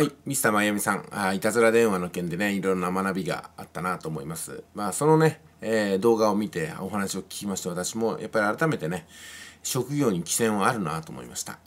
はい、ミスターマイアミさん、あいたずら電話の件でね、いろんな学びがあったなと思います。まあ、そのね、えー、動画を見てお話を聞きまして、私もやっぱり改めてね、職業に寄せはあるなと思いました。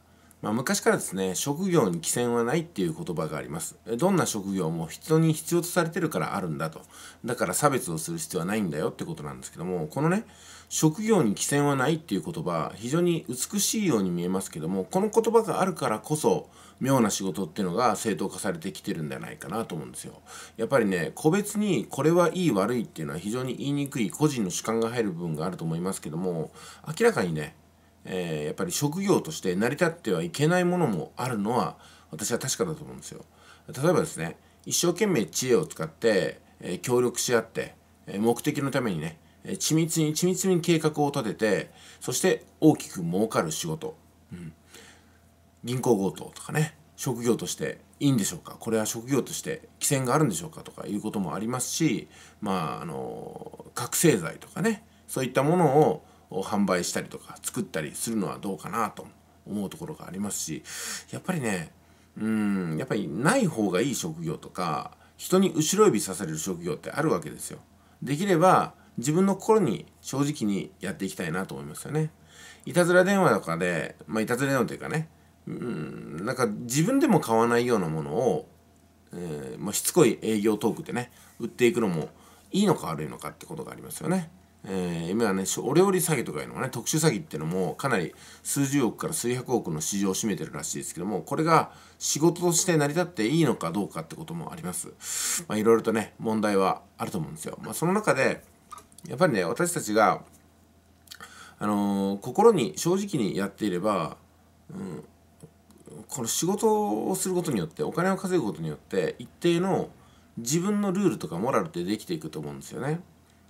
まあ、昔からですね職業に寄せはないっていう言葉がありますどんな職業も人に必要とされてるからあるんだとだから差別をする必要はないんだよってことなんですけどもこのね職業に寄せはないっていう言葉非常に美しいように見えますけどもこの言葉があるからこそ妙な仕事っていうのが正当化されてきてるんじゃないかなと思うんですよやっぱりね個別にこれはいい悪いっていうのは非常に言いにくい個人の主観が入る部分があると思いますけども明らかにねえー、やっぱり職業として成り立ってはいけないものもあるのは私は確かだと思うんですよ。例えばですね一生懸命知恵を使って、えー、協力し合って、えー、目的のためにね、え緻密に緻密に計画を立ててそして大きく儲かる仕事、うん、銀行強盗とかね職業としていいんでしょうかこれは職業として規制があるんでしょうかとかいうこともありますしまああの覚醒剤とかねそういったものをを販売したりとか作ったりするのはどうかなと思うところがありますしやっぱりねうんやっぱりない方がいい職業とか人に後ろ指さされる職業ってあるわけですよ。できれば自分の心に正直にやっていきたいなと思いますよね。いたずら電話とかで、まあ、いたずら電話というかね、うん、なんか自分でも買わないようなものを、えーまあ、しつこい営業トークでね、売っていくのもいいのか悪いのかってことがありますよね。えー、今はねお料理詐欺とかいうのがね特殊詐欺っていうのもかなり数十億から数百億の市場を占めてるらしいですけどもこれが仕事として成り立っていいのかどうかってこともありますまあいろいろとね問題はあると思うんですよ、まあ、その中でやっぱりね私たちがあのー、心に正直にやっていれば、うん、この仕事をすることによってお金を稼ぐことによって一定の自分のルールとかモラルってできていくと思うんですよね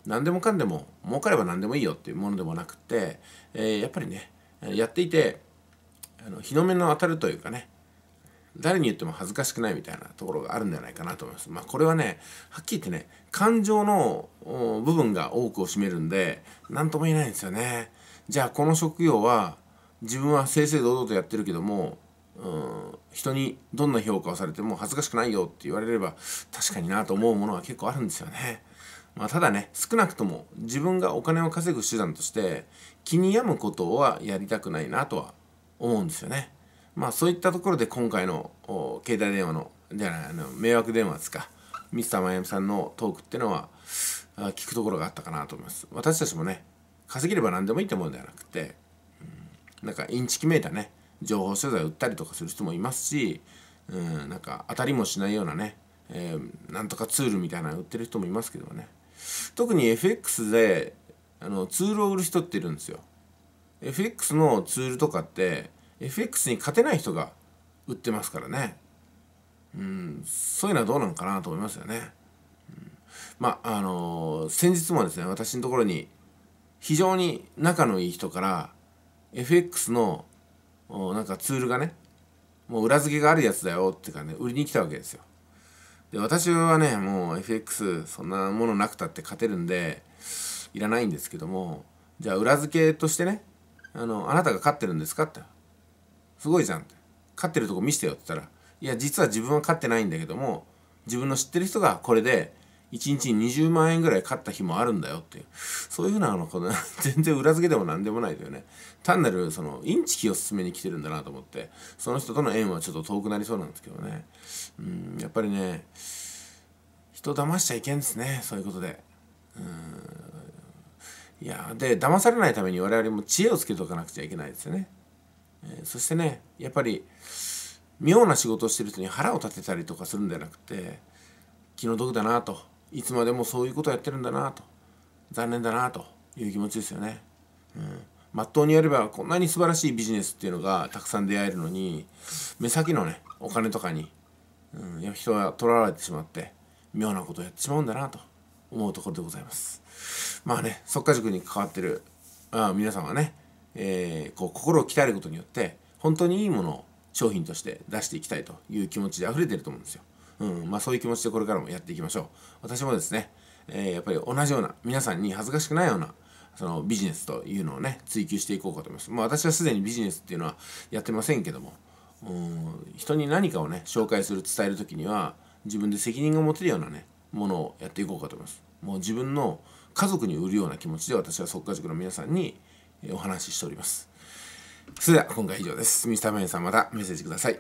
何でもかんでも儲かれば何でもいいよっていうものでもなくて、えー、やっぱりねやっていてあの日の目の当たるというかね誰に言っても恥ずかしくないみたいなところがあるんじゃないかなと思います。まあこれはね、はっきり言ってね、感情の部分が多くを占めるんで、何とも言えないんですよね。じゃあこの職業は自分は正々堂々とやってるけども、うん、人にどんな評価をされても恥ずかしくないよって言われれば確かになと思うものは結構あるんですよね。まあ、ただね少なくとも自分がお金を稼ぐ手段として気に病むことはやりたくないなとは思うんですよね。まあそういったところで今回の携帯電話のじゃないあの迷惑電話ですかミスターマヤミさんのトークっていうのは聞くところがあったかなと思います。私たちもね稼げれば何でもいいと思うんではなくて、うん、なんかインチキメーターね情報所在を売ったりとかする人もいますし、うん、なんか当たりもしないようなね、えー、なんとかツールみたいなの売ってる人もいますけどね。特に FX であのツールを売る人っているんですよ FX のツールとかって FX に勝てない人が売ってますからねうんそういうのはどうなのかなと思いますよね、まああの先日もですね私のところに非常に仲のいい人から FX のなんかツールがねもう裏付けがあるやつだよっていうかね売りに来たわけですよで私はねもう FX そんなものなくたって勝てるんでいらないんですけどもじゃあ裏付けとしてねあのあなたが勝ってるんですかってすごいじゃんって勝ってるとこ見せてよって言ったらいや実は自分は勝ってないんだけども自分の知ってる人がこれで1日に20万円ぐらい買った日もあるんだよっていう、そういうふうなの、この 全然裏付けでも何でもないだよね。単なる、その、インチキを勧めに来てるんだなと思って、その人との縁はちょっと遠くなりそうなんですけどね。うん、やっぱりね、人騙しちゃいけんですね、そういうことで。うん。いや、で、騙されないために我々も知恵をつけておかなくちゃいけないですよね。えー、そしてね、やっぱり、妙な仕事をしてる人に腹を立てたりとかするんじゃなくて気の毒だなといつまでもそういうことをやってるんだなと残念だなという気持ちですよね。うんまっとうにやればこんなに素晴らしいビジネスっていうのがたくさん出会えるのに目先のねお金とかに、うん、人はとらわれてしまって妙なことをやってしまうんだなと思うところでございますまあね即家塾に関わってるあ皆さんはね、えー、こう心を鍛えることによって本当にいいものを商品として出していきたいという気持ちで溢れてると思うんですようんまあ、そういう気持ちでこれからもやっていきましょう私もですね、えー、やっぱり同じような皆さんに恥ずかしくないようなそのビジネスというのをね追求していこうかと思います、まあ、私はすでにビジネスっていうのはやってませんけどもうん人に何かをね紹介する伝える時には自分で責任が持てるようなねものをやっていこうかと思いますもう自分の家族に売るような気持ちで私は即家塾の皆さんにお話ししておりますそれでは今回以上ですミスターメインさんまたメッセージください